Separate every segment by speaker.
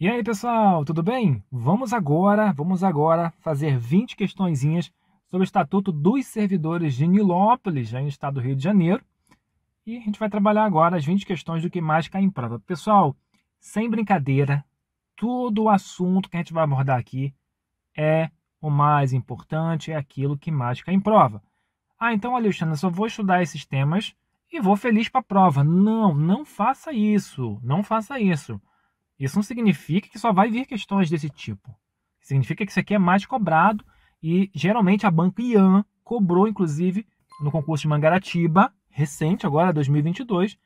Speaker 1: E aí, pessoal, tudo bem? Vamos agora, vamos agora fazer 20 questõezinhas sobre o Estatuto dos Servidores de Nilópolis, já no estado do Rio de Janeiro. E a gente vai trabalhar agora as 20 questões do que mais cai em prova. Pessoal, sem brincadeira, todo o assunto que a gente vai abordar aqui é o mais importante, é aquilo que mais cai em prova. Ah, então, Alexandre, eu só vou estudar esses temas e vou feliz para a prova. Não, não faça isso, não faça isso. Isso não significa que só vai vir questões desse tipo. Significa que isso aqui é mais cobrado e geralmente a banca IAN cobrou, inclusive, no concurso de Mangaratiba, recente, agora 2022,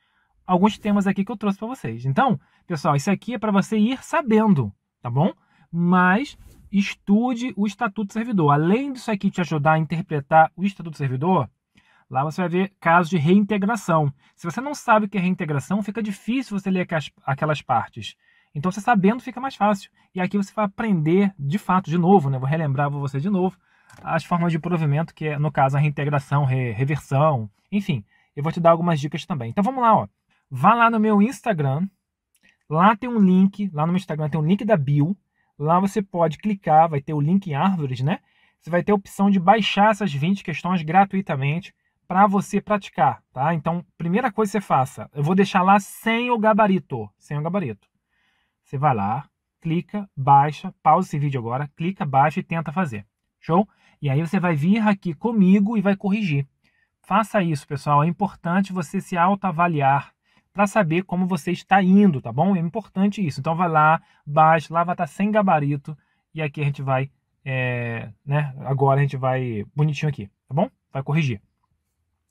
Speaker 1: alguns temas aqui que eu trouxe para vocês. Então, pessoal, isso aqui é para você ir sabendo, tá bom? Mas estude o Estatuto do Servidor. Além disso aqui te ajudar a interpretar o Estatuto do Servidor, lá você vai ver casos de reintegração. Se você não sabe o que é reintegração, fica difícil você ler aquelas partes. Então, você sabendo fica mais fácil. E aqui você vai aprender de fato, de novo, né? Vou relembrar para você de novo as formas de provimento, que é, no caso, a reintegração, re reversão, enfim. Eu vou te dar algumas dicas também. Então, vamos lá, ó. Vá lá no meu Instagram. Lá tem um link, lá no meu Instagram tem um link da bio. Lá você pode clicar, vai ter o link em árvores, né? Você vai ter a opção de baixar essas 20 questões gratuitamente para você praticar, tá? Então, primeira coisa que você faça, eu vou deixar lá sem o gabarito, sem o gabarito. Você vai lá, clica, baixa, pausa esse vídeo agora, clica, baixa e tenta fazer. Show? E aí você vai vir aqui comigo e vai corrigir. Faça isso, pessoal. É importante você se autoavaliar para saber como você está indo, tá bom? É importante isso. Então vai lá, baixa, lá vai estar tá sem gabarito e aqui a gente vai, é, né? Agora a gente vai bonitinho aqui, tá bom? Vai corrigir.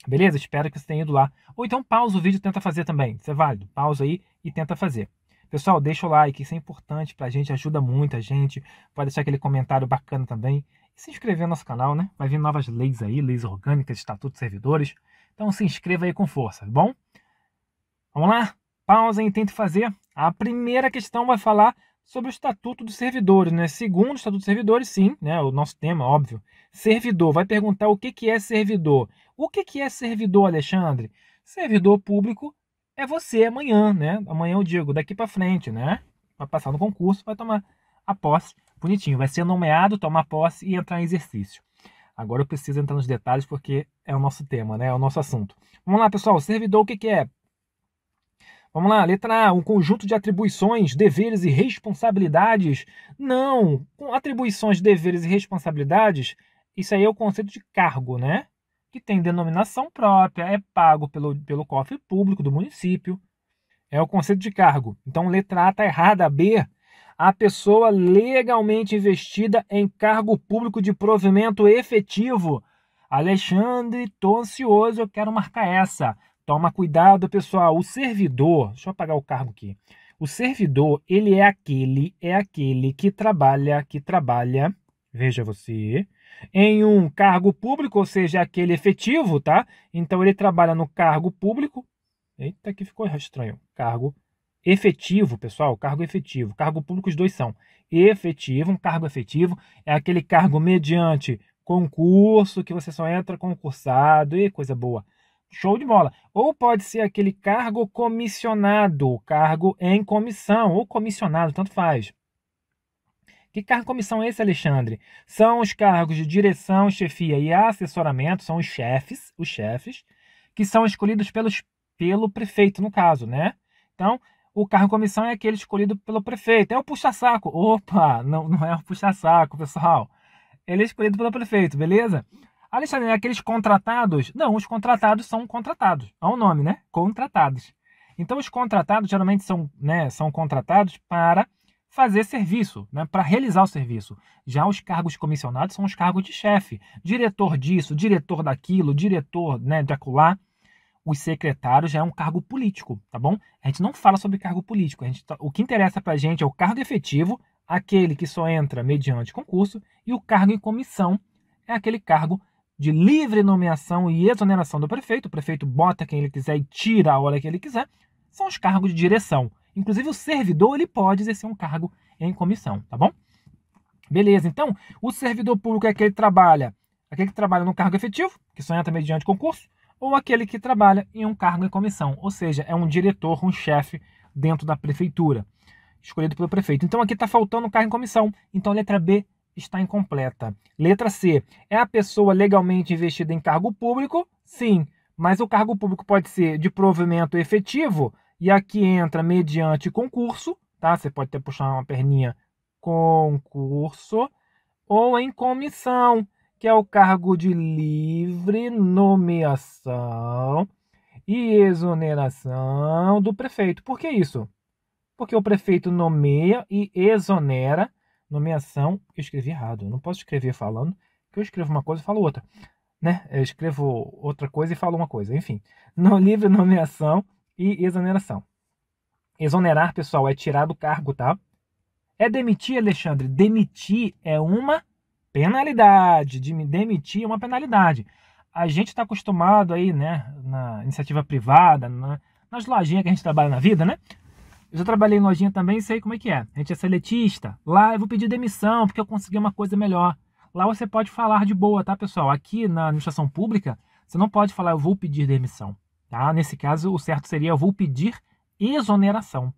Speaker 1: Beleza? Espero que você tenha ido lá. Ou então pausa o vídeo e tenta fazer também. Isso é válido. Pausa aí e tenta fazer. Pessoal, deixa o like, isso é importante pra gente, ajuda muito a gente. Pode deixar aquele comentário bacana também. E se inscrever no nosso canal, né? Vai vir novas leis aí, leis orgânicas, estatuto de servidores. Então se inscreva aí com força, tá bom? Vamos lá? Pausa e tente fazer. A primeira questão vai falar sobre o Estatuto dos Servidores, né? Segundo o Estatuto dos Servidores, sim, né? O nosso tema, óbvio. Servidor, vai perguntar o que, que é servidor. O que, que é servidor, Alexandre? Servidor público é você amanhã, né? Amanhã eu digo, daqui para frente, né? Vai passar no concurso, vai tomar a posse, bonitinho, vai ser nomeado, tomar posse e entrar em exercício. Agora eu preciso entrar nos detalhes porque é o nosso tema, né? É o nosso assunto. Vamos lá, pessoal, servidor o que, que é? Vamos lá, letra A, um conjunto de atribuições, deveres e responsabilidades. Não, com atribuições, deveres e responsabilidades, isso aí é o conceito de cargo, né? que tem denominação própria, é pago pelo, pelo cofre público do município. É o conceito de cargo. Então, letra A está errada. B, a pessoa legalmente investida em cargo público de provimento efetivo. Alexandre, estou ansioso, eu quero marcar essa. Toma cuidado, pessoal. O servidor, deixa eu apagar o cargo aqui. O servidor, ele é aquele, é aquele que trabalha, que trabalha, veja você, em um cargo público, ou seja, aquele efetivo, tá? Então ele trabalha no cargo público. Eita, que ficou estranho. Cargo efetivo, pessoal, cargo efetivo. Cargo público, os dois são. Efetivo, um cargo efetivo é aquele cargo mediante concurso que você só entra concursado e coisa boa. Show de bola. Ou pode ser aquele cargo comissionado, cargo em comissão ou comissionado, tanto faz. Que cargo comissão é esse, Alexandre? São os cargos de direção, chefia e assessoramento, são os chefes, os chefes, que são escolhidos pelos, pelo prefeito, no caso, né? Então, o cargo comissão é aquele escolhido pelo prefeito. É o puxa-saco. Opa, não, não é o puxa-saco, pessoal. Ele é escolhido pelo prefeito, beleza? Alexandre, é aqueles contratados? Não, os contratados são contratados. Há o nome, né? Contratados. Então, os contratados geralmente são, né, são contratados para fazer serviço, né, para realizar o serviço. Já os cargos comissionados são os cargos de chefe, diretor disso, diretor daquilo, diretor né, de Os secretários já é um cargo político, tá bom? A gente não fala sobre cargo político. A gente tá, o que interessa para a gente é o cargo efetivo, aquele que só entra mediante concurso, e o cargo em comissão é aquele cargo de livre nomeação e exoneração do prefeito. O prefeito bota quem ele quiser e tira a hora que ele quiser são os cargos de direção. Inclusive o servidor ele pode exercer um cargo em comissão, tá bom? Beleza, então o servidor público é aquele que trabalha, aquele que trabalha no cargo efetivo, que só entra mediante concurso, ou aquele que trabalha em um cargo em comissão, ou seja, é um diretor, um chefe dentro da prefeitura, escolhido pelo prefeito. Então aqui está faltando um cargo em comissão, então a letra B está incompleta. Letra C, é a pessoa legalmente investida em cargo público? Sim, mas o cargo público pode ser de provimento efetivo, e aqui entra mediante concurso, tá? Você pode até puxar uma perninha concurso ou em comissão, que é o cargo de livre nomeação e exoneração do prefeito. Por que isso? Porque o prefeito nomeia e exonera nomeação. Eu escrevi errado, eu não posso escrever falando, que eu escrevo uma coisa e falo outra. Né? Eu escrevo outra coisa e falo uma coisa. Enfim, no livre nomeação e exoneração. Exonerar, pessoal, é tirar do cargo, tá? É demitir, Alexandre. Demitir é uma penalidade. demitir é uma penalidade. A gente está acostumado aí, né, na iniciativa privada, na, nas lojinhas que a gente trabalha na vida, né? Eu já trabalhei em lojinha também e sei como é que é. A gente é seletista. Lá eu vou pedir demissão porque eu consegui uma coisa melhor. Lá você pode falar de boa, tá, pessoal? Aqui na administração pública, você não pode falar eu vou pedir demissão. Tá? Nesse caso, o certo seria: eu vou pedir exoneração.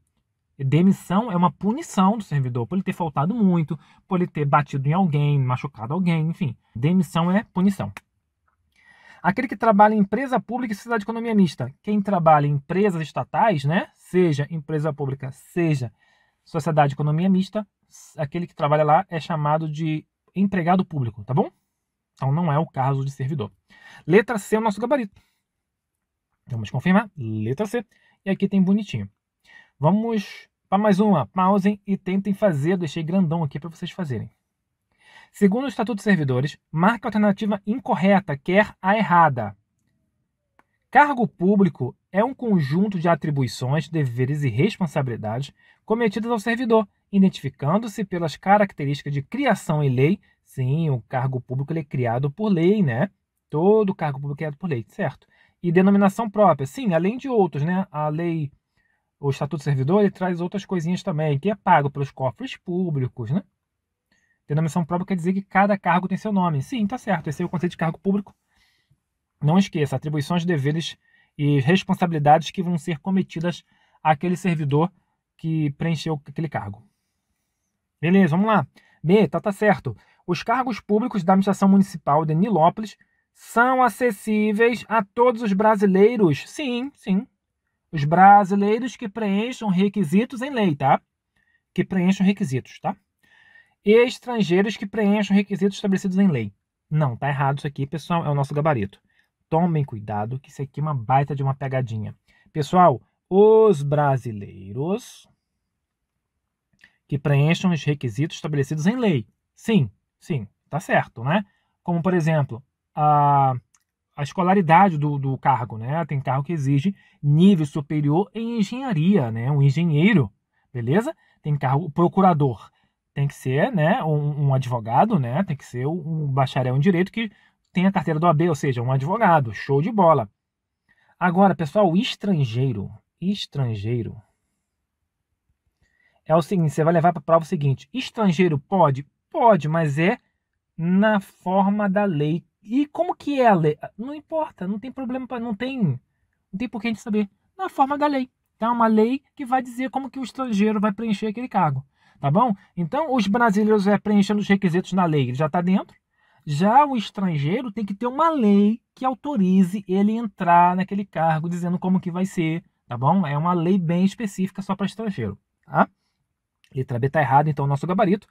Speaker 1: Demissão é uma punição do servidor por ele ter faltado muito, por ele ter batido em alguém, machucado alguém, enfim. Demissão é punição. Aquele que trabalha em empresa pública e sociedade de economia mista. Quem trabalha em empresas estatais, né? Seja empresa pública, seja sociedade de economia mista, aquele que trabalha lá é chamado de empregado público, tá bom? Então não é o caso de servidor. Letra C é o nosso gabarito. Vamos confirmar, letra C. E aqui tem bonitinho. Vamos para mais uma. Pausem e tentem fazer. deixei grandão aqui para vocês fazerem. Segundo o Estatuto dos Servidores, marque a alternativa incorreta, quer a errada. Cargo público é um conjunto de atribuições, deveres e responsabilidades cometidas ao servidor, identificando-se pelas características de criação e lei. Sim, o cargo público é criado por lei, né? Todo cargo público é criado por lei, certo? e denominação própria. Sim, além de outros, né? A lei, o Estatuto do Servidor, ele traz outras coisinhas também, que é pago pelos cofres públicos, né? Denominação própria quer dizer que cada cargo tem seu nome. Sim, tá certo. Esse é o conceito de cargo público. Não esqueça, atribuições, deveres e responsabilidades que vão ser cometidas àquele servidor que preencheu aquele cargo. Beleza, vamos lá. B, tá, tá certo. Os cargos públicos da administração municipal de Nilópolis são acessíveis a todos os brasileiros. Sim, sim. Os brasileiros que preencham requisitos em lei, tá? Que preencham requisitos, tá? E estrangeiros que preencham requisitos estabelecidos em lei. Não, tá errado isso aqui, pessoal, é o nosso gabarito. Tomem cuidado, que isso aqui é uma baita de uma pegadinha. Pessoal, os brasileiros que preencham os requisitos estabelecidos em lei. Sim, sim, tá certo, né? Como, por exemplo, a, a escolaridade do, do cargo, né? Tem cargo que exige nível superior em engenharia, né? Um engenheiro, beleza? Tem cargo procurador, tem que ser, né? Um, um advogado, né? Tem que ser um bacharel em direito que tem a carteira do AB, ou seja, um advogado. Show de bola. Agora, pessoal, estrangeiro, estrangeiro. É o seguinte, você vai levar para a prova o seguinte: estrangeiro pode, pode, mas é na forma da lei e como que é a lei? Não importa, não tem problema, pra, não tem, não tem por que a gente saber. Na forma da lei. Então, é uma lei que vai dizer como que o estrangeiro vai preencher aquele cargo, tá bom? Então, os brasileiros é preenchendo os requisitos na lei, ele já está dentro. Já o estrangeiro tem que ter uma lei que autorize ele entrar naquele cargo, dizendo como que vai ser, tá bom? É uma lei bem específica só para estrangeiro, tá? Letra B está errado, então, o nosso gabarito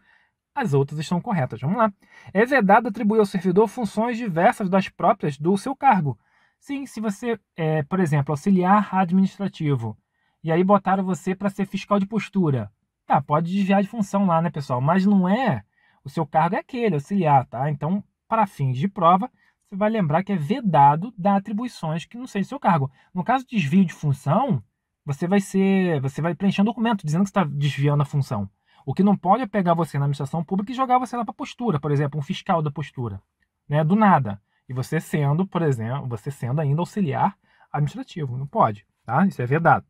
Speaker 1: as outras estão corretas. Vamos lá. É vedado atribuir ao servidor funções diversas das próprias do seu cargo. Sim, se você é, por exemplo, auxiliar administrativo, e aí botaram você para ser fiscal de postura. Tá, pode desviar de função lá, né, pessoal? Mas não é. O seu cargo é aquele, auxiliar, tá? Então, para fins de prova, você vai lembrar que é vedado dar atribuições que não sejam seu cargo. No caso de desvio de função, você vai ser. Você vai preencher um documento dizendo que está desviando a função. O que não pode é pegar você na administração pública e jogar você lá para postura, por exemplo, um fiscal da postura, né, do nada. E você sendo, por exemplo, você sendo ainda auxiliar administrativo, não pode, tá? Isso é vedado.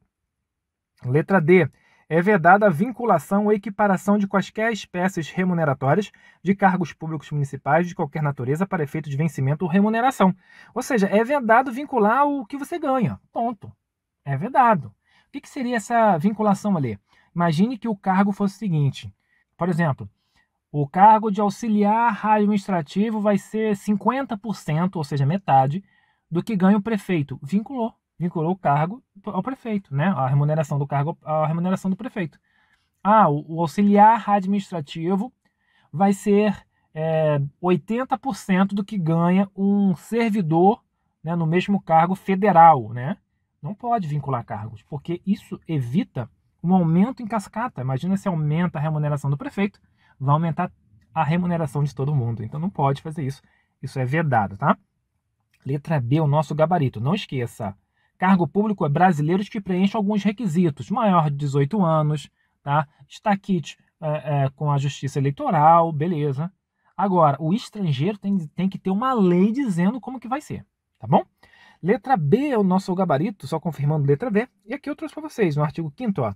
Speaker 1: Letra D. É vedada a vinculação ou equiparação de quaisquer espécies remuneratórias de cargos públicos municipais de qualquer natureza para efeito de vencimento ou remuneração. Ou seja, é vedado vincular o que você ganha. Ponto. É vedado. O que, que seria essa vinculação ali? Imagine que o cargo fosse o seguinte: por exemplo, o cargo de auxiliar administrativo vai ser 50%, ou seja, metade, do que ganha o prefeito. Vinculou. Vinculou o cargo ao prefeito, né? A remuneração do cargo à remuneração do prefeito. Ah, o, auxiliar administrativo vai ser é, 80% do que ganha um servidor né, no mesmo cargo federal, né? Não pode vincular cargos, porque isso evita um aumento em cascata. Imagina se aumenta a remuneração do prefeito, vai aumentar a remuneração de todo mundo. Então não pode fazer isso. Isso é vedado, tá? Letra B, o nosso gabarito. Não esqueça. Cargo público é brasileiros que preenchem alguns requisitos. Maior de 18 anos, tá? Está aqui é, é, com a justiça eleitoral, beleza. Agora, o estrangeiro tem, tem que ter uma lei dizendo como que vai ser, tá bom? Letra B é o nosso gabarito, só confirmando letra B. E aqui eu trouxe para vocês, no artigo 5 ó,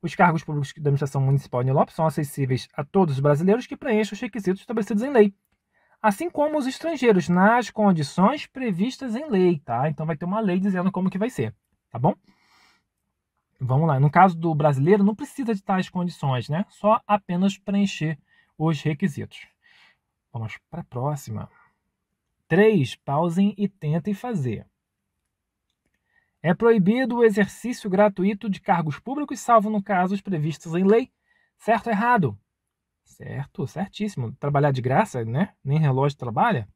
Speaker 1: os cargos públicos da administração municipal de Lopes são acessíveis a todos os brasileiros que preenchem os requisitos estabelecidos em lei, assim como os estrangeiros nas condições previstas em lei, tá? Então vai ter uma lei dizendo como que vai ser, tá bom? Vamos lá. No caso do brasileiro, não precisa de tais condições, né? Só apenas preencher os requisitos. Vamos para a próxima. 3. Pausem e tentem fazer. É proibido o exercício gratuito de cargos públicos, salvo no casos previstos em lei. Certo ou errado? Certo, certíssimo. Trabalhar de graça, né? Nem relógio trabalha.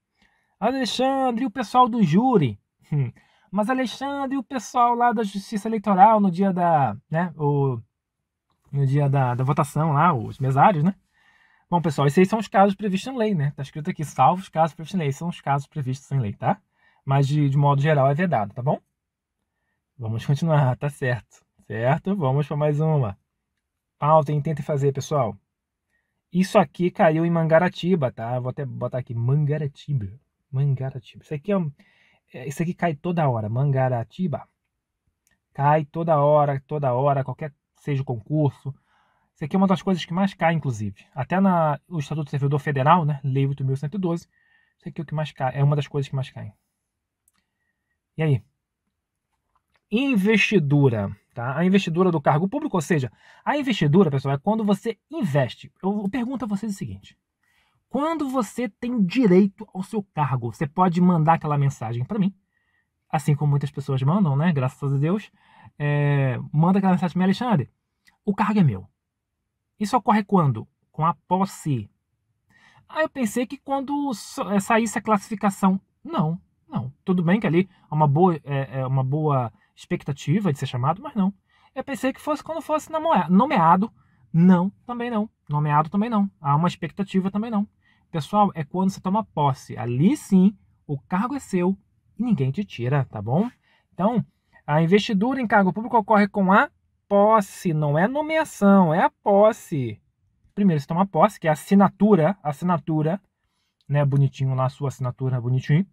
Speaker 1: Alexandre, e o pessoal do júri? Hum, mas Alexandre e o pessoal lá da Justiça Eleitoral no dia da, né, o, no dia da, da votação lá, os mesários, né? Bom, pessoal, esses aí são os casos previstos em lei, né? Tá escrito aqui, salvo os casos previstos em lei. São os casos previstos em lei, tá? Mas, de, de modo geral, é vedado, tá bom? Vamos continuar, tá certo. Certo? Vamos para mais uma. Pautem, tentem fazer, pessoal. Isso aqui caiu em Mangaratiba, tá? Vou até botar aqui Mangaratiba. Mangaratiba. Isso aqui é um, é, isso aqui cai toda hora, Mangaratiba. Cai toda hora, toda hora, qualquer seja o concurso. Isso aqui é uma das coisas que mais cai, inclusive. Até na o Estatuto do Servidor Federal, né? Lei 8112. Isso aqui é o que mais cai, é uma das coisas que mais cai. E aí? investidura. Tá? A investidura do cargo público, ou seja, a investidura, pessoal, é quando você investe. Eu pergunto a vocês o seguinte: quando você tem direito ao seu cargo, você pode mandar aquela mensagem para mim, assim como muitas pessoas mandam, né? Graças a Deus, é, manda aquela mensagem para mim, Alexandre. O cargo é meu. Isso ocorre quando? Com a posse. Ah, eu pensei que quando é, saísse a classificação. Não, não. Tudo bem que ali há uma boa, é, é uma boa expectativa de ser chamado, mas não. Eu pensei que fosse quando fosse nomeado. Não, também não. Nomeado também não. Há uma expectativa também não. Pessoal, é quando você toma posse. Ali sim, o cargo é seu e ninguém te tira, tá bom? Então, a investidura em cargo público ocorre com a posse, não é nomeação, é a posse. Primeiro você toma posse, que é a assinatura, assinatura, né, bonitinho lá, sua assinatura, bonitinho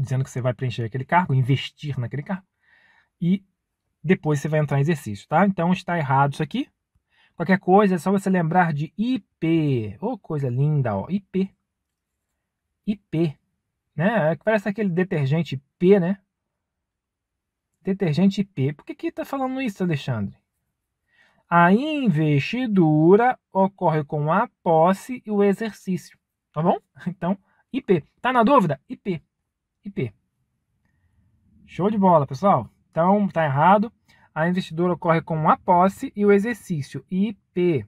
Speaker 1: dizendo que você vai preencher aquele cargo, investir naquele cargo, e depois você vai entrar em exercício, tá? Então está errado isso aqui. Qualquer coisa é só você lembrar de IP. Ô, oh, coisa linda, ó, IP. IP, né? É, parece aquele detergente IP, né? Detergente IP. Por que que tá falando isso, Alexandre? A investidura ocorre com a posse e o exercício, tá bom? Então, IP. Tá na dúvida? IP. IP. Show de bola, pessoal. Então, tá errado. A investidura ocorre com a posse e o exercício IP.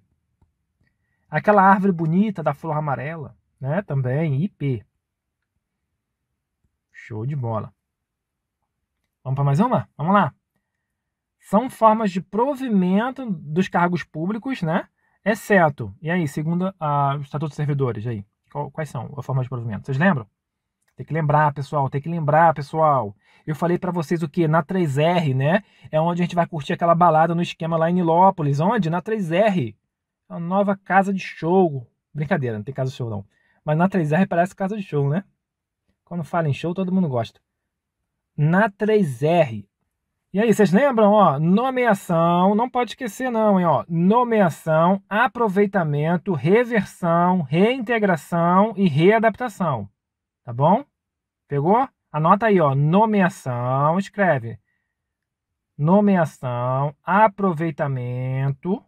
Speaker 1: Aquela árvore bonita da flor amarela, né? Também IP. Show de bola. Vamos para mais uma? Vamos lá. São formas de provimento dos cargos públicos, né? Exceto. E aí, segundo a, o Estatuto dos Servidores, aí. Qual, quais são as formas de provimento? Vocês lembram? Tem que lembrar, pessoal, tem que lembrar, pessoal. Eu falei para vocês o que? Na 3R, né? É onde a gente vai curtir aquela balada no esquema lá em Nilópolis. Onde? Na 3R. É a nova casa de show. Brincadeira, não tem casa de show não. Mas na 3R parece casa de show, né? Quando fala em show, todo mundo gosta. Na 3R. E aí, vocês lembram, ó? Nomeação, não pode esquecer não, hein, ó. Nomeação, aproveitamento, reversão, reintegração e readaptação tá bom? Pegou? Anota aí, ó, nomeação, escreve. Nomeação, aproveitamento,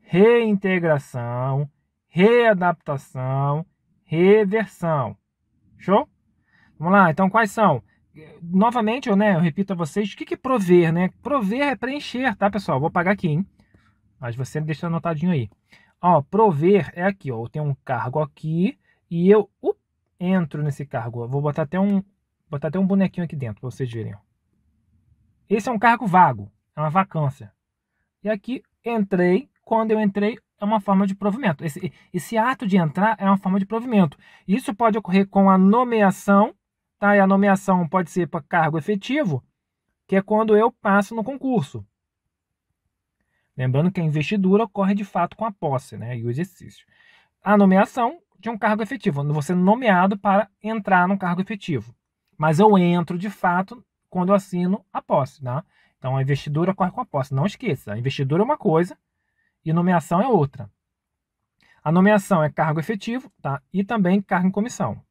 Speaker 1: reintegração, readaptação, reversão. Show? Vamos lá, então quais são? Novamente, eu, né, eu repito a vocês, o que, que prover, né? Prover é preencher, tá, pessoal? Vou pagar aqui, hein? Mas você deixa anotadinho aí. Ó, prover é aqui, ó, eu tenho um cargo aqui e eu, entro nesse cargo. Vou botar até um, botar até um bonequinho aqui dentro para vocês verem. Esse é um cargo vago, é uma vacância. E aqui entrei, quando eu entrei é uma forma de provimento. Esse, esse ato de entrar é uma forma de provimento. Isso pode ocorrer com a nomeação, tá? E a nomeação pode ser para cargo efetivo, que é quando eu passo no concurso. Lembrando que a investidura ocorre de fato com a posse né, e o exercício. A nomeação de um cargo efetivo. Eu vou ser nomeado para entrar num cargo efetivo. Mas eu entro, de fato, quando eu assino a posse. Né? Então, a investidura corre com a posse. Não esqueça, a investidura é uma coisa e nomeação é outra. A nomeação é cargo efetivo tá? e também cargo em comissão.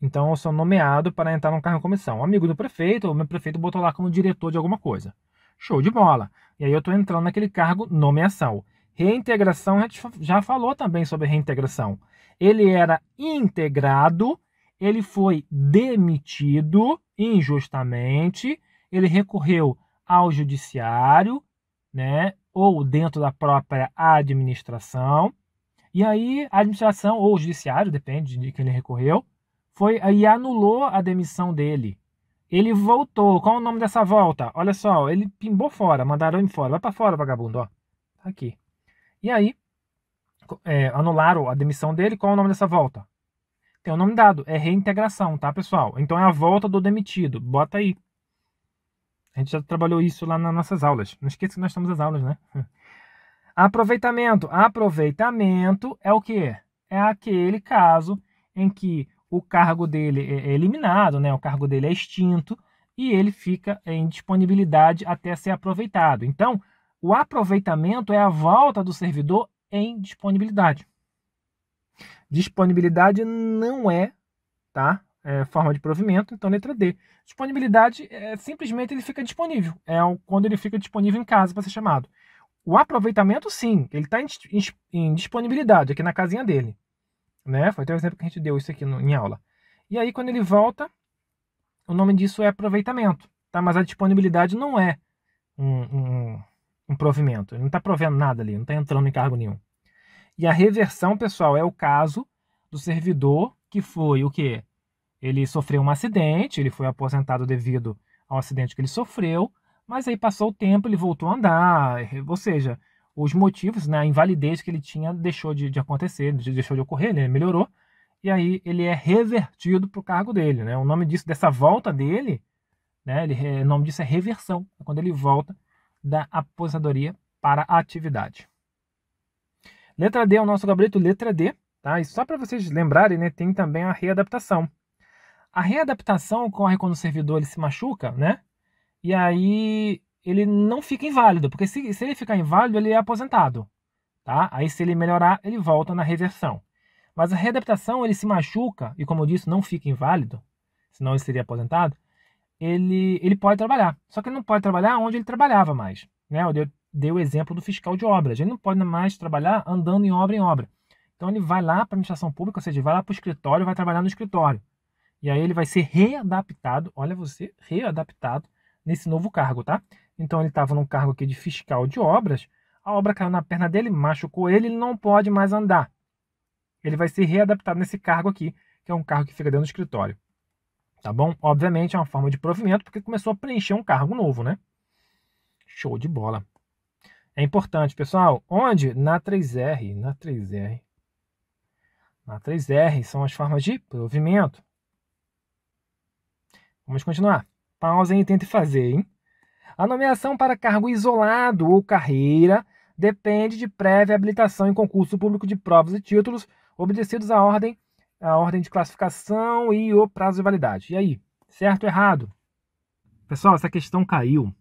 Speaker 1: Então, eu sou nomeado para entrar num cargo em comissão. Um amigo do prefeito, o meu prefeito botou lá como diretor de alguma coisa. Show de bola. E aí eu estou entrando naquele cargo nomeação. Reintegração, a gente já falou também sobre reintegração. Ele era integrado, ele foi demitido injustamente, ele recorreu ao judiciário, né, ou dentro da própria administração. E aí a administração ou o judiciário, depende de quem ele recorreu, foi e anulou a demissão dele. Ele voltou. Qual é o nome dessa volta? Olha só, ele pimbou fora, mandaram ele fora. Vai para fora, vagabundo, ó. Tá aqui. E aí, é, anularam a demissão dele. Qual é o nome dessa volta? Tem o um nome dado, é reintegração, tá, pessoal? Então é a volta do demitido, bota aí. A gente já trabalhou isso lá nas nossas aulas. Não esqueça que nós estamos nas aulas, né? Aproveitamento. Aproveitamento é o que? É aquele caso em que o cargo dele é, é eliminado, né? O cargo dele é extinto e ele fica em disponibilidade até ser aproveitado. Então, o aproveitamento é a volta do servidor em disponibilidade. Disponibilidade não é, tá? É forma de provimento, então letra D. Disponibilidade é simplesmente ele fica disponível. É quando ele fica disponível em casa para ser chamado. O aproveitamento, sim, ele está em, disponibilidade aqui na casinha dele. Né? Foi até o exemplo que a gente deu isso aqui no, em aula. E aí, quando ele volta, o nome disso é aproveitamento. Tá? Mas a disponibilidade não é um, um um provimento. Ele não está provendo nada ali, não está entrando em cargo nenhum. E a reversão, pessoal, é o caso do servidor que foi o quê? Ele sofreu um acidente, ele foi aposentado devido ao acidente que ele sofreu, mas aí passou o tempo, ele voltou a andar, ou seja, os motivos, né, a invalidez que ele tinha deixou de, de acontecer, deixou de ocorrer, ele melhorou, e aí ele é revertido para o cargo dele. Né? O nome disso, dessa volta dele, né, ele, é, o nome disso é reversão, é quando ele volta da aposentadoria para a atividade. Letra D é o nosso gabarito, letra D. Tá? E só para vocês lembrarem, né, tem também a readaptação. A readaptação ocorre quando o servidor ele se machuca, né? E aí ele não fica inválido, porque se, se ele ficar inválido, ele é aposentado. Tá? Aí se ele melhorar, ele volta na reversão. Mas a readaptação, ele se machuca, e como eu disse, não fica inválido, senão ele seria aposentado ele, ele pode trabalhar. Só que ele não pode trabalhar onde ele trabalhava mais. Né? Eu dei, o exemplo do fiscal de obras. Ele não pode mais trabalhar andando em obra em obra. Então ele vai lá para a administração pública, ou seja, ele vai lá para o escritório, vai trabalhar no escritório. E aí ele vai ser readaptado, olha você, readaptado nesse novo cargo, tá? Então ele estava num cargo aqui de fiscal de obras, a obra caiu na perna dele, machucou ele, ele não pode mais andar. Ele vai ser readaptado nesse cargo aqui, que é um cargo que fica dentro do escritório. Tá bom? Obviamente é uma forma de provimento porque começou a preencher um cargo novo, né? Show de bola. É importante, pessoal. Onde? Na 3R. Na 3R. Na 3R são as formas de provimento. Vamos continuar. Pausem e tenta fazer, hein? A nomeação para cargo isolado ou carreira depende de prévia habilitação em concurso público de provas e títulos obedecidos à ordem a ordem de classificação e o prazo de validade. E aí, certo ou errado? Pessoal, essa questão caiu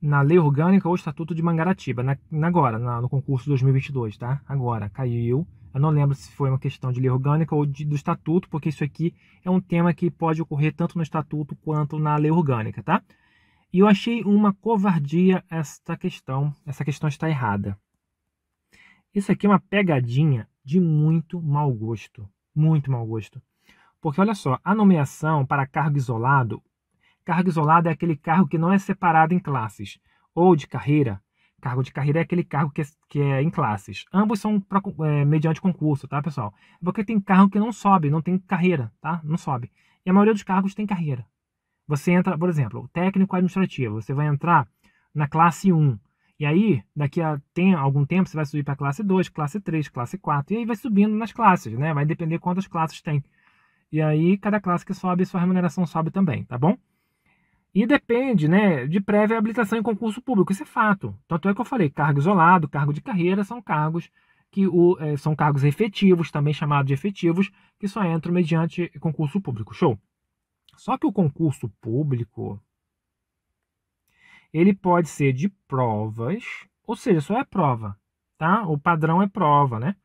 Speaker 1: na Lei Orgânica ou Estatuto de Mangaratiba, na, agora, na, no concurso 2022, tá? Agora, caiu. Eu não lembro se foi uma questão de lei orgânica ou de, do estatuto, porque isso aqui é um tema que pode ocorrer tanto no estatuto quanto na lei orgânica, tá? E eu achei uma covardia esta questão. Essa questão está errada. Isso aqui é uma pegadinha de muito mau gosto muito mau gosto. Porque olha só, a nomeação para cargo isolado, cargo isolado é aquele cargo que não é separado em classes, ou de carreira. Cargo de carreira é aquele cargo que é, que é em classes. Ambos são pra, é, mediante concurso, tá, pessoal? Porque tem cargo que não sobe, não tem carreira, tá? Não sobe. E a maioria dos cargos tem carreira. Você entra, por exemplo, técnico administrativo, você vai entrar na classe 1. E aí, daqui a tem, algum tempo, você vai subir para classe 2, classe 3, classe 4, e aí vai subindo nas classes, né? Vai depender quantas classes tem. E aí, cada classe que sobe, sua remuneração sobe também, tá bom? E depende, né, de prévia habilitação em concurso público, isso é fato. Tanto é que eu falei, cargo isolado, cargo de carreira, são cargos que o, é, são cargos efetivos, também chamados de efetivos, que só entram mediante concurso público. Show! Só que o concurso público, ele pode ser de provas, ou seja, só é prova, tá? O padrão é prova, né?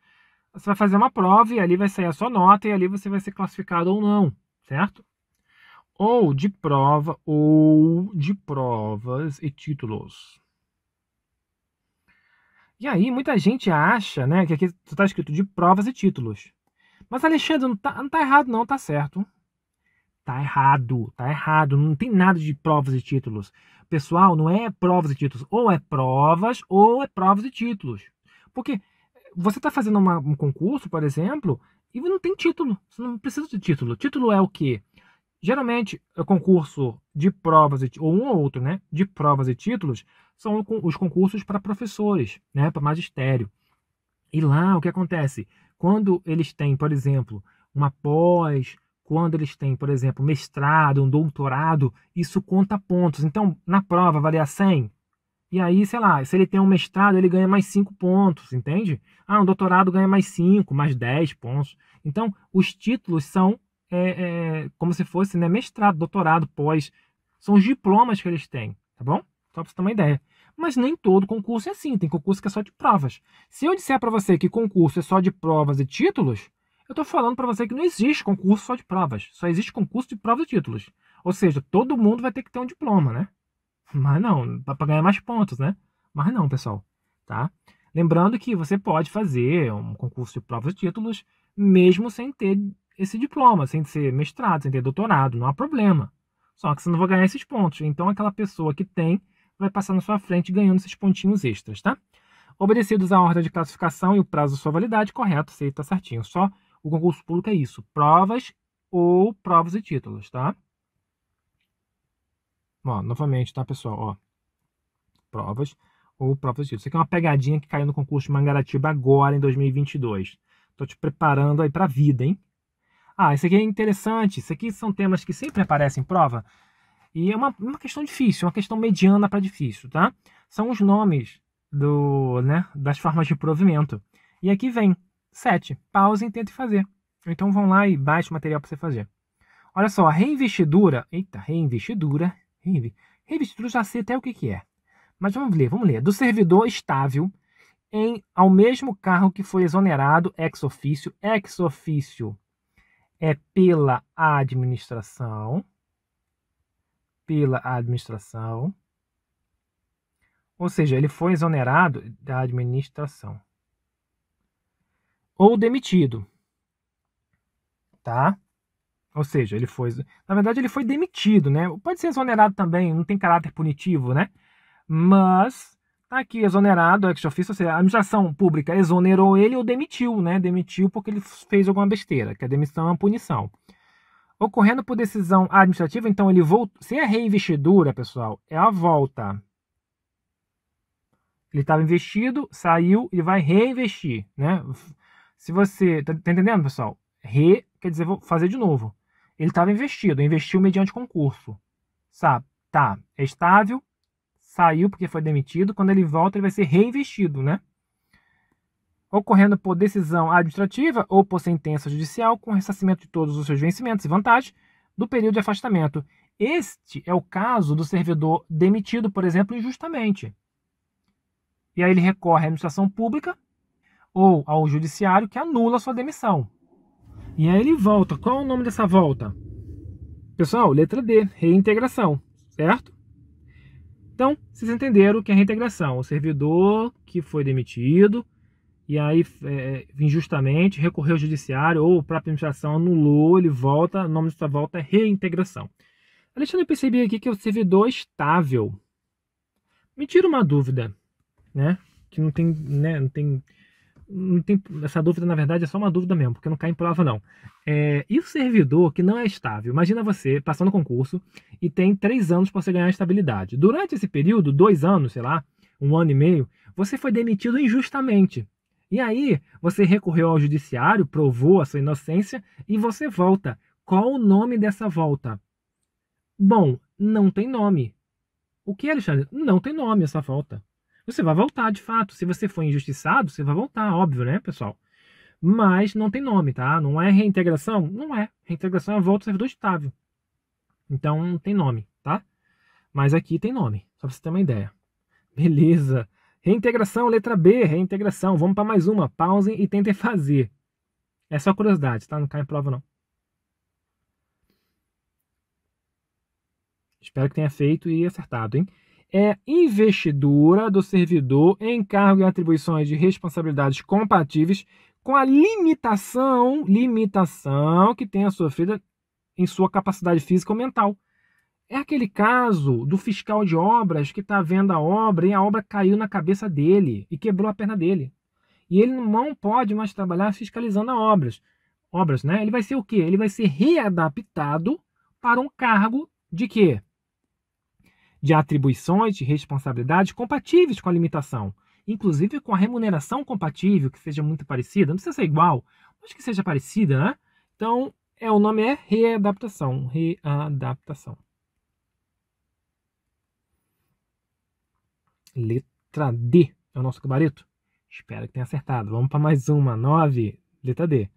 Speaker 1: Você vai fazer uma prova e ali vai sair a sua nota e ali você vai ser classificado ou não, certo? Ou de prova ou de provas e títulos. E aí muita gente acha, né, que aqui está escrito de provas e títulos. Mas Alexandre, não tá, não tá errado não, tá certo. Tá errado, tá errado. Não tem nada de provas e títulos. Pessoal, não é provas e títulos. Ou é provas, ou é provas e títulos. Porque você está fazendo uma, um concurso, por exemplo, e não tem título. Você não precisa de título. Título é o quê? Geralmente, o é concurso de provas, e, ou um ou outro, né? De provas e títulos, são os concursos para professores, né? Para magistério. E lá, o que acontece? Quando eles têm, por exemplo, uma pós, quando eles têm, por exemplo, mestrado, um doutorado, isso conta pontos. Então, na prova, valia 100. E aí, sei lá, se ele tem um mestrado, ele ganha mais 5 pontos, entende? Ah, um doutorado ganha mais 5, mais 10 pontos. Então, os títulos são é, é, como se fosse né, mestrado, doutorado, pós. São os diplomas que eles têm, tá bom? Só para você ter uma ideia. Mas nem todo concurso é assim, tem concurso que é só de provas. Se eu disser para você que concurso é só de provas e títulos, eu estou falando para você que não existe concurso só de provas, só existe concurso de provas e títulos. Ou seja, todo mundo vai ter que ter um diploma, né? Mas não, para ganhar mais pontos, né? Mas não, pessoal, tá? Lembrando que você pode fazer um concurso de provas e títulos mesmo sem ter esse diploma, sem ser mestrado, sem ter doutorado, não há problema. Só que você não vai ganhar esses pontos. Então aquela pessoa que tem vai passar na sua frente ganhando esses pontinhos extras, tá? Obedecidos à ordem de classificação e o prazo de sua validade, correto, você está certinho. Só o concurso público é isso: provas ou provas e títulos, tá? Ó, novamente, tá, pessoal? Ó, provas ou provas e títulos. Isso aqui é uma pegadinha que caiu no concurso de Mangaratiba agora, em 2022. Tô te preparando aí pra vida, hein? Ah, isso aqui é interessante. Isso aqui são temas que sempre aparecem em prova. E é uma, uma questão difícil, uma questão mediana para difícil, tá? São os nomes do, né, das formas de provimento. E aqui vem 7. Pausem e tentem fazer. Então vão lá e baixe o material para você fazer. Olha só, a reinvestidura. Eita, reinvestidura. Reinve, reinvestidura já sei até o que, que é. Mas vamos ler, vamos ler. Do servidor estável em ao mesmo carro que foi exonerado ex ofício. Ex ofício é pela administração. Pela administração. Ou seja, ele foi exonerado da administração ou demitido. Tá? Ou seja, ele foi. Na verdade, ele foi demitido, né? Pode ser exonerado também, não tem caráter punitivo, né? Mas tá aqui exonerado, ex fiz, ou seja, a administração pública exonerou ele ou demitiu, né? Demitiu porque ele fez alguma besteira, que a demissão é uma punição. Ocorrendo por decisão administrativa, então ele voltou. Se é reinvestidura, pessoal, é a volta. Ele estava investido, saiu, e vai reinvestir, né? Se você. Tá, tá entendendo, pessoal? Re quer dizer vou fazer de novo. Ele estava investido, investiu mediante concurso. Sabe? Tá. É estável, saiu porque foi demitido. Quando ele volta, ele vai ser reinvestido, né? Ocorrendo por decisão administrativa ou por sentença judicial, com ressarcimento de todos os seus vencimentos e vantagens do período de afastamento. Este é o caso do servidor demitido, por exemplo, injustamente. E aí ele recorre à administração pública ou ao judiciário que anula sua demissão. E aí ele volta. Qual é o nome dessa volta? Pessoal, letra D, reintegração, certo? Então, vocês entenderam que é reintegração. O servidor que foi demitido e aí é, injustamente recorreu ao judiciário ou a própria administração anulou, ele volta, o nome dessa volta é reintegração. Alexandre, eu percebi aqui que é o servidor é estável. Me tira uma dúvida, né? Que não tem, né, não tem não tem, essa dúvida, na verdade, é só uma dúvida mesmo, porque não cai em prova, não. É, e o servidor que não é estável? Imagina você passando concurso e tem três anos para você ganhar estabilidade. Durante esse período, dois anos, sei lá, um ano e meio, você foi demitido injustamente. E aí, você recorreu ao judiciário, provou a sua inocência e você volta. Qual o nome dessa volta? Bom, não tem nome. O que, Alexandre? Não tem nome essa volta. Você vai voltar, de fato. Se você foi injustiçado, você vai voltar, óbvio, né, pessoal? Mas não tem nome, tá? Não é reintegração? Não é. Reintegração é volta ao servidor estável. Então não tem nome, tá? Mas aqui tem nome, só pra você ter uma ideia. Beleza. Reintegração, letra B, reintegração. Vamos para mais uma. Pausem e tentem fazer. É só curiosidade, tá? Não cai em prova, não. Espero que tenha feito e acertado, hein? é investidura do servidor em cargo e atribuições de responsabilidades compatíveis com a limitação, limitação que tenha sofrido em sua capacidade física ou mental. É aquele caso do fiscal de obras que está vendo a obra e a obra caiu na cabeça dele e quebrou a perna dele. E ele não pode mais trabalhar fiscalizando a obras. Obras, né? Ele vai ser o quê? Ele vai ser readaptado para um cargo de quê? de atribuições de responsabilidade compatíveis com a limitação, inclusive com a remuneração compatível, que seja muito parecida, não precisa ser igual, mas que seja parecida, né? Então, é, o nome é readaptação, readaptação. Letra D é o nosso gabarito. Espero que tenha acertado. Vamos para mais uma, 9, letra D.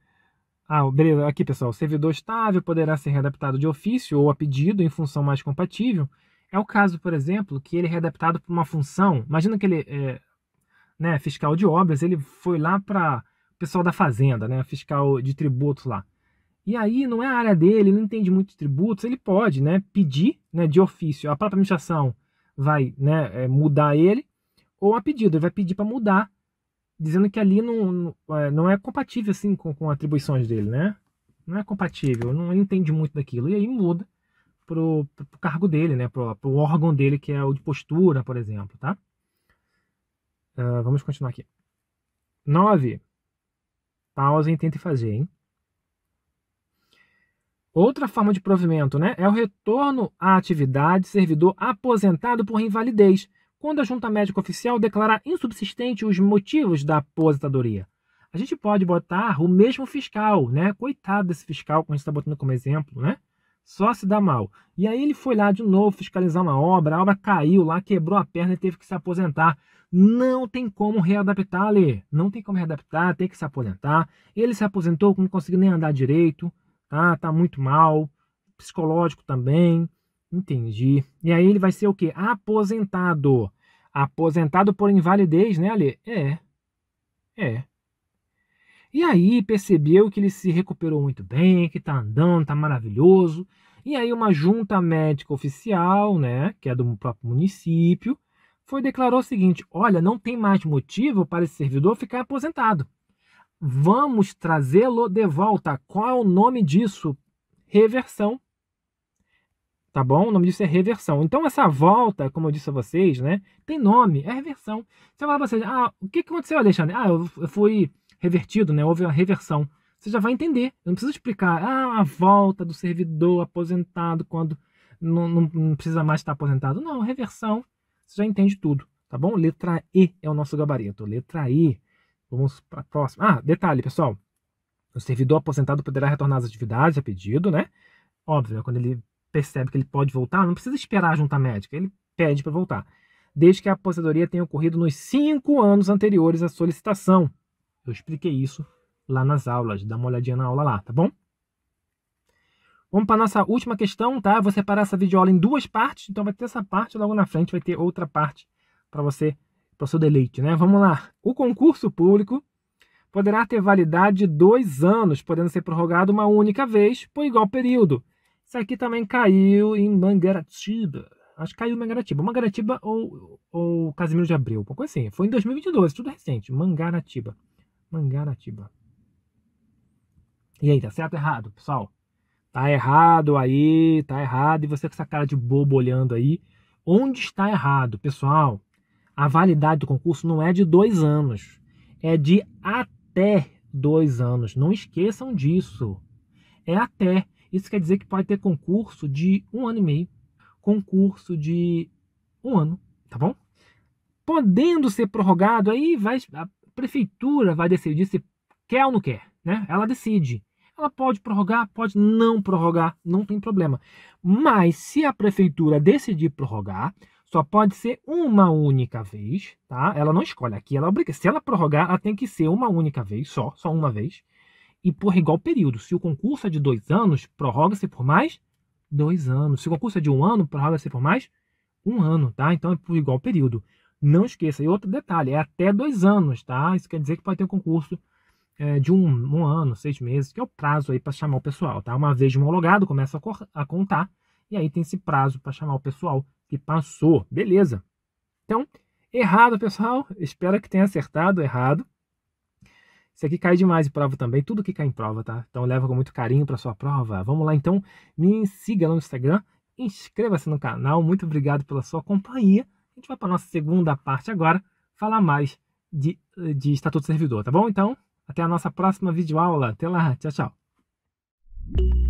Speaker 1: Ah, beleza, aqui pessoal, o servidor estável poderá ser readaptado de ofício ou a pedido em função mais compatível é o caso, por exemplo, que ele é adaptado para uma função. Imagina que ele é né, fiscal de obras, ele foi lá para o pessoal da fazenda, né, fiscal de tributos lá. E aí não é a área dele, não entende muito de tributos, ele pode né, pedir né, de ofício. A própria administração vai né, é, mudar ele, ou a pedido, ele vai pedir para mudar, dizendo que ali não, é, não é compatível assim, com, com atribuições dele, né? Não é compatível, não entende muito daquilo. E aí muda pro, pro cargo dele, né? Pro, pro órgão dele, que é o de postura, por exemplo, tá? Uh, vamos continuar aqui. 9. Pausa e tente fazer, hein? Outra forma de provimento né, é o retorno à atividade servidor aposentado por invalidez, quando a junta médica oficial declarar insubsistente os motivos da aposentadoria. A gente pode botar o mesmo fiscal, né? Coitado desse fiscal que a gente está botando como exemplo, né? Só se dá mal. E aí ele foi lá de novo fiscalizar uma obra, a obra caiu lá, quebrou a perna e teve que se aposentar. Não tem como readaptar, Ale. Não tem como readaptar, tem que se aposentar. Ele se aposentou, não conseguiu nem andar direito, tá? Tá muito mal. Psicológico também. Entendi. E aí ele vai ser o quê? Aposentado. Aposentado por invalidez, né, Ale? É. É. E aí percebeu que ele se recuperou muito bem, que está andando, está maravilhoso. E aí uma junta médica oficial, né, que é do próprio município, foi declarou o seguinte: olha, não tem mais motivo para esse servidor ficar aposentado. Vamos trazê-lo de volta. Qual é o nome disso? Reversão. Tá bom? O nome disso é reversão. Então, essa volta, como eu disse a vocês, né? Tem nome, é reversão. Você fala pra vocês, ah, o que aconteceu, Alexandre? Ah, eu fui revertido, né? houve a reversão. Você já vai entender. Eu não preciso explicar ah, a volta do servidor aposentado quando não, não, não precisa mais estar aposentado. Não, reversão, você já entende tudo, tá bom? Letra E é o nosso gabarito. Letra E. Vamos para a próxima. Ah, detalhe, pessoal. O servidor aposentado poderá retornar às atividades a é pedido, né? Óbvio, é quando ele percebe que ele pode voltar, não precisa esperar a junta médica, ele pede para voltar. Desde que a aposentadoria tenha ocorrido nos cinco anos anteriores à solicitação. Eu expliquei isso lá nas aulas, dá uma olhadinha na aula lá, tá bom? Vamos para nossa última questão, tá? vou separar essa videoaula em duas partes, então vai ter essa parte logo na frente vai ter outra parte para você, para o seu deleite, né? Vamos lá. O concurso público poderá ter validade de dois anos, podendo ser prorrogado uma única vez por igual período. Isso aqui também caiu em Mangaratiba. Acho que caiu em Mangaratiba. Mangaratiba ou, ou Casimiro de Abreu, uma coisa assim. Foi em 2022, tudo recente, Mangaratiba. Mangaratiba. E aí, tá certo ou errado, pessoal? Tá errado aí, tá errado. E você com essa cara de bobo olhando aí. Onde está errado, pessoal? A validade do concurso não é de dois anos, é de até dois anos. Não esqueçam disso. É até. Isso quer dizer que pode ter concurso de um ano e meio, concurso de um ano, tá bom? Podendo ser prorrogado, aí vai prefeitura vai decidir se quer ou não quer, né? Ela decide. Ela pode prorrogar, pode não prorrogar, não tem problema. Mas se a prefeitura decidir prorrogar, só pode ser uma única vez, tá? Ela não escolhe aqui, ela obriga. Se ela prorrogar, ela tem que ser uma única vez, só, só uma vez. E por igual período. Se o concurso é de dois anos, prorroga-se por mais dois anos. Se o concurso é de um ano, prorroga-se por mais um ano, tá? Então é por igual período. Não esqueça. E outro detalhe, é até dois anos, tá? Isso quer dizer que pode ter um concurso é, de um, um, ano, seis meses, que é o prazo aí para chamar o pessoal, tá? Uma vez homologado, começa a, a contar, e aí tem esse prazo para chamar o pessoal que passou. Beleza. Então, errado, pessoal. Espero que tenha acertado errado. Isso aqui cai demais em prova também, tudo que cai em prova, tá? Então leva com muito carinho para sua prova. Vamos lá então, me siga lá no Instagram, inscreva-se no canal. Muito obrigado pela sua companhia a gente vai para a nossa segunda parte agora, falar mais de, de Estatuto Servidor, tá bom? Então, até a nossa próxima videoaula. Até lá, tchau, tchau.